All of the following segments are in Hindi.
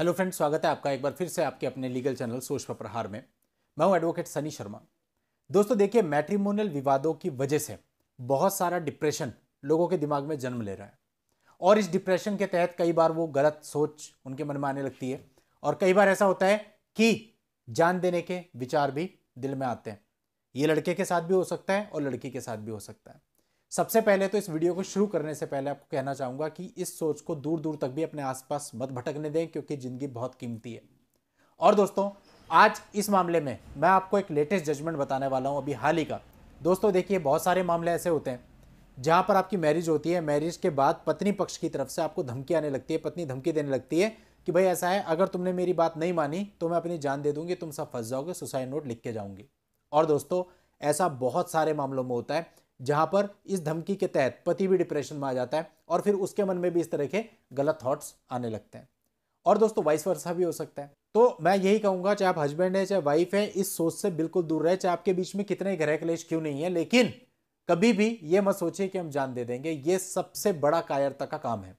हेलो फ्रेंड स्वागत है आपका एक बार फिर से आपके अपने लीगल चैनल सोच पर प्रहार में मैं हूं एडवोकेट सनी शर्मा दोस्तों देखिए मैट्रिमोनियल विवादों की वजह से बहुत सारा डिप्रेशन लोगों के दिमाग में जन्म ले रहा है और इस डिप्रेशन के तहत कई बार वो गलत सोच उनके मन में आने लगती है और कई बार ऐसा होता है कि जान देने के विचार भी दिल में आते हैं ये लड़के के साथ भी हो सकता है और लड़की के साथ भी हो सकता है सबसे पहले तो इस वीडियो को शुरू करने से पहले आपको कहना चाहूँगा कि इस सोच को दूर दूर तक भी अपने आसपास मत भटकने दें क्योंकि ज़िंदगी बहुत कीमती है और दोस्तों आज इस मामले में मैं आपको एक लेटेस्ट जजमेंट बताने वाला हूँ अभी हाल ही का दोस्तों देखिए बहुत सारे मामले ऐसे होते हैं जहाँ पर आपकी मैरिज होती है मैरिज के बाद पत्नी पक्ष की तरफ से आपको धमकी आने लगती है पत्नी धमकी देने लगती है कि भाई ऐसा है अगर तुमने मेरी बात नहीं मानी तो मैं अपनी जान दे दूंगी तुम सब फंस जाओगे सुसाइड नोट लिख के जाऊंगी और दोस्तों ऐसा बहुत सारे मामलों में होता है जहाँ पर इस धमकी के तहत पति भी डिप्रेशन में आ जाता है और फिर उसके मन में भी इस तरह के गलत थॉट्स आने लगते हैं और दोस्तों वाइस वर्षा भी हो सकता है तो मैं यही कहूँगा चाहे आप हस्बैंड हैं चाहे वाइफ हैं इस सोच से बिल्कुल दूर रहे चाहे आपके बीच में कितने ग्रह क्लेश क्यों नहीं है लेकिन कभी भी ये मत सोचिए कि हम जान दे देंगे ये सबसे बड़ा कायरता का काम है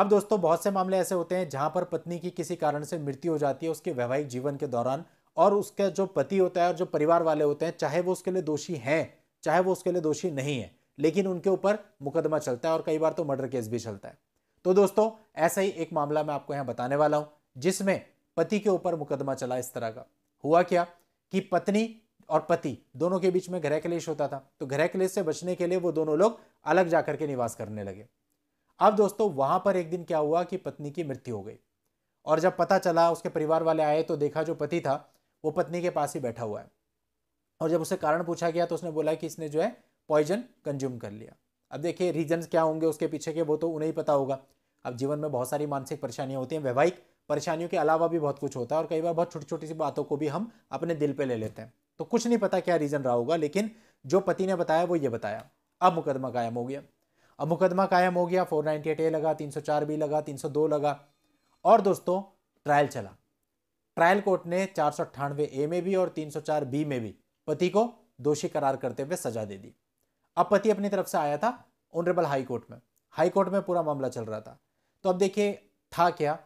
अब दोस्तों बहुत से मामले ऐसे होते हैं जहाँ पर पत्नी की किसी कारण से मृत्यु हो जाती है उसके वैवाहिक जीवन के दौरान और उसका जो पति होता है और जो परिवार वाले होते हैं चाहे वो उसके लिए दोषी हैं चाहे वो उसके लिए दोषी नहीं है लेकिन उनके ऊपर मुकदमा चलता है और कई बार तो मर्डर केस भी चलता है तो दोस्तों ऐसा ही एक मामला मैं आपको यहाँ बताने वाला हूँ जिसमें पति के ऊपर मुकदमा चला इस तरह का हुआ क्या कि पत्नी और पति दोनों के बीच में ग्रह क्लेश होता था तो ग्रह क्लेश से बचने के लिए वो दोनों लोग अलग जाकर के निवास करने लगे अब दोस्तों वहां पर एक दिन क्या हुआ कि पत्नी की मृत्यु हो गई और जब पता चला उसके परिवार वाले आए तो देखा जो पति था वो पत्नी के पास ही बैठा हुआ है और जब उसे कारण पूछा गया तो उसने बोला कि इसने जो है पॉइजन कंज्यूम कर लिया अब देखिए रीजन क्या होंगे उसके पीछे के वो तो उन्हें ही पता होगा अब जीवन में बहुत सारी मानसिक परेशानियाँ होती हैं वैवाहिक परेशानियों के अलावा भी बहुत कुछ होता है और कई बार बहुत छोटी छोटी सी बातों को भी हम अपने दिल पर ले लेते हैं तो कुछ नहीं पता क्या रीज़न रहा होगा लेकिन जो पति ने बताया वो ये बताया अब मुकदमा कायम हो गया अब मुकदमा कायम हो गया फोर नाइन्टी एट ए लगा तीन सौ चार बी लगा तीन सौ दो लगा और दोस्तों ट्रायल चला ट्रायल कोर्ट ने चार सौ अट्ठानवे ए में भी और तीन सौ चार बी में भी पति को दोषी करार करते हुए सजा दे दी अब पति अपनी तरफ से आया था ऑनरेबल हाई कोर्ट में हाई कोर्ट में पूरा मामला चल रहा था तो अब देखिए था क्या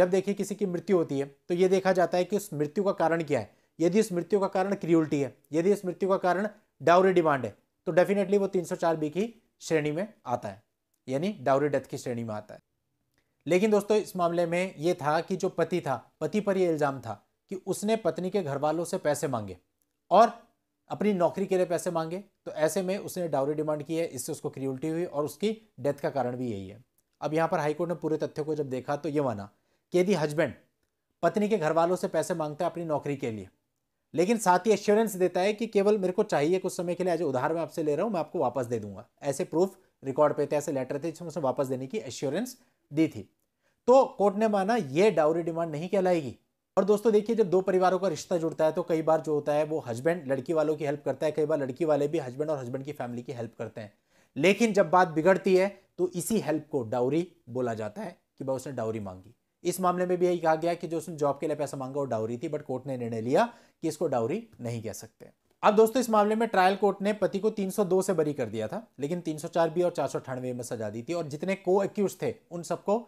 जब देखिए किसी की मृत्यु होती है तो ये देखा जाता है कि उस मृत्यु का कारण क्या है यदि उस मृत्यु का कारण क्रियोल्टी है यदि उस मृत्यु का कारण डाउरी डिमांड है तो डेफिनेटली वो 304 बी की श्रेणी में आता है यानी डाउरी डेथ की श्रेणी में आता है लेकिन दोस्तों इस मामले में यह था कि जो पति था पति पर यह इल्ज़ाम था कि उसने पत्नी के घर वालों से पैसे मांगे और अपनी नौकरी के लिए पैसे मांगे तो ऐसे में उसने डाउरी डिमांड की है इससे उसको क्रियोल्टी हुई और उसकी डेथ का कारण भी यही है अब यहाँ पर हाईकोर्ट ने पूरे तथ्य को जब देखा तो ये माना कि यदि हस्बैंड पत्नी के घर वालों से पैसे मांगता है अपनी नौकरी के लिए लेकिन साथ ही एश्योरेंस देता है कि केवल मेरे को चाहिए कुछ समय के लिए आज उधार में आपसे ले रहा हूँ मैं आपको वापस दे दूंगा ऐसे प्रूफ रिकॉर्ड पे थे ऐसे लेटर थे जिसमें उसने वापस देने की एश्योरेंस दी थी तो कोर्ट ने माना यह डाउरी डिमांड नहीं कहलाएगी और दोस्तों देखिए जब दो परिवारों का रिश्ता जुड़ता है तो कई बार जो होता है वो हस्बैंड लड़की वालों की हेल्प करता है कई बार लड़की वाले भी हस्बैंड और हस्बैंड की फैमिली की हेल्प करते हैं लेकिन जब बात बिगड़ती है तो इसी हेल्प को डाउरी बोला जाता है कि भाई उसने डाउरी मांगी इस मामले में भी यही कहा गया कि जो उसने जॉब के लिए पैसा मांगा वो डाउरी थी बट कोर्ट ने निर्णय लिया कि इसको डाउरी नहीं कह सकते अब दोस्तों इस मामले में ट्रायल कोर्ट ने पति को 302 से बरी कर दिया था लेकिन 304 बी और चार में सजा दी थी और जितने को एक्यूज थे उन सबको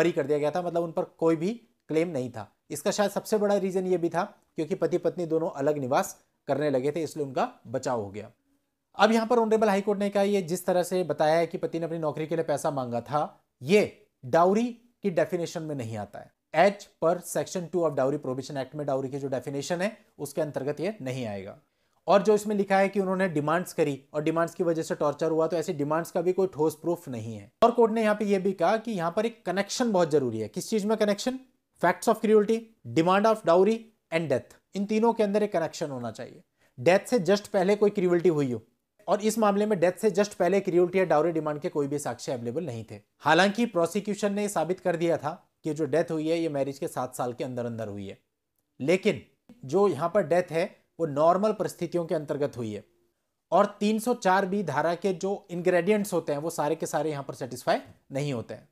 बरी कर दिया गया था मतलब उन पर कोई भी क्लेम नहीं था इसका शायद सबसे बड़ा रीज़न ये भी था क्योंकि पति पत्नी दोनों अलग निवास करने लगे थे इसलिए उनका बचाव हो गया अब यहां पर ऑनरेबल हाईकोर्ट ने कहा यह जिस तरह से बताया है कि पति ने अपनी नौकरी के लिए पैसा मांगा था ये डाउरी की डेफिनेशन में नहीं आता है एच पर section two of dowry provision act में डाउरी की जो डेफिनेशन है उसके अंतर्गत ये नहीं आएगा और जो इसमें लिखा है कि उन्होंने डिमांड्स करी और डिमांड्स की वजह से टॉर्चर हुआ तो ऐसे डिमांड्स का भी कोई ठोस प्रूफ नहीं है और कोर्ट ने यहाँ पे ये भी कहा कि यहाँ पर एक कनेक्शन बहुत जरूरी है किस चीज में connection facts of cruelty demand of dowry and death इन तीनों के अंदर एक कनेक्शन होना चाहिए डेथ से जस्ट पहले कोई क्रियोल्टी हुई हो और इस मामले में डेथ से जस्ट पहले क्रियोल्टी या डाउरी डिमांड के कोई भी साक्ष्य अवेलेबल नहीं थे हालांकि प्रोसिक्यूशन ने साबित कर दिया था कि जो डेथ हुई है ये मैरिज के सात साल के अंदर अंदर हुई है लेकिन जो यहाँ पर डेथ है वो नॉर्मल परिस्थितियों के अंतर्गत हुई है और 304 बी धारा के जो इंग्रेडिएंट्स होते हैं वो सारे के सारे यहाँ पर सेटिस्फाई नहीं होते हैं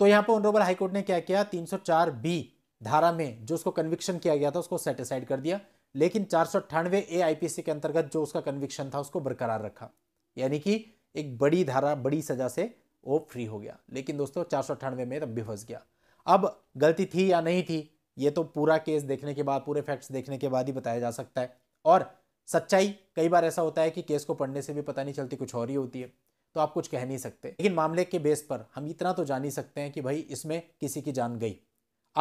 तो यहाँ पर ऑनरेबल हाईकोर्ट ने क्या किया 304 बी धारा में जो उसको कन्विक्शन किया गया था उसको सेटिसाइड कर दिया लेकिन चार सौ ए आईपीसी के अंतर्गत जो उसका कन्विक्शन था उसको बरकरार रखा यानी कि एक बड़ी धारा बड़ी सजा से वो फ्री हो गया लेकिन दोस्तों चार सौ में तब भी फंस गया अब गलती थी या नहीं थी ये तो पूरा केस देखने के बाद पूरे फैक्ट्स देखने के बाद ही बताया जा सकता है और सच्चाई कई बार ऐसा होता है कि केस को पढ़ने से भी पता नहीं चलती कुछ और ही होती है तो आप कुछ कह नहीं सकते लेकिन मामले के बेस पर हम इतना तो जान ही सकते हैं कि भाई इसमें किसी की जान गई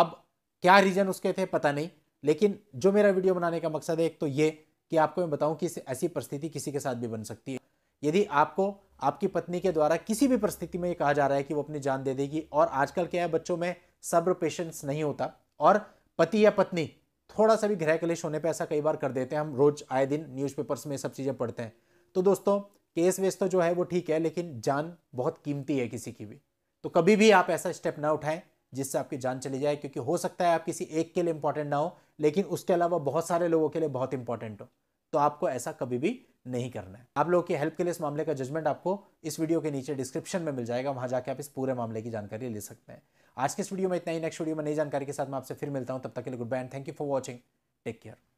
अब क्या रीज़न उसके थे पता नहीं लेकिन जो मेरा वीडियो बनाने का मकसद है एक तो ये कि आपको मैं बताऊं कि ऐसी परिस्थिति किसी के साथ भी बन सकती है यदि आपको आपकी पत्नी के द्वारा किसी भी परिस्थिति में ये कहा जा रहा है कि वो अपनी जान दे देगी और आजकल क्या है बच्चों में सब्र पेशेंस नहीं होता और पति या पत्नी थोड़ा सा भी गृह कलेश होने पर ऐसा कई बार कर देते हैं हम रोज आए दिन न्यूज़पेपर्स में सब चीज़ें पढ़ते हैं तो दोस्तों केस वेस तो जो है वो ठीक है लेकिन जान बहुत कीमती है किसी की भी तो कभी भी आप ऐसा स्टेप ना उठाएं जिससे आपकी जान चली जाए क्योंकि हो सकता है आप किसी एक के लिए इंपॉर्टेंट ना हो लेकिन उसके अलावा बहुत सारे लोगों के लिए बहुत इंपॉर्टेंट हो तो आपको ऐसा कभी भी नहीं करना है आप लोगों की हेल्प के लिए इस मामले का जजमेंट आपको इस वीडियो के नीचे डिस्क्रिप्शन में मिल जाएगा वहां जाके आप इस पूरे मामले की जानकारी ले सकते हैं आज के इस वीडियो में इतना ही नेक्स्ट वीडियो में नई जानकारी के साथ मैं आपसे फिर मिलता हूँ तब तक के लिए goodbye and thank you for watching take care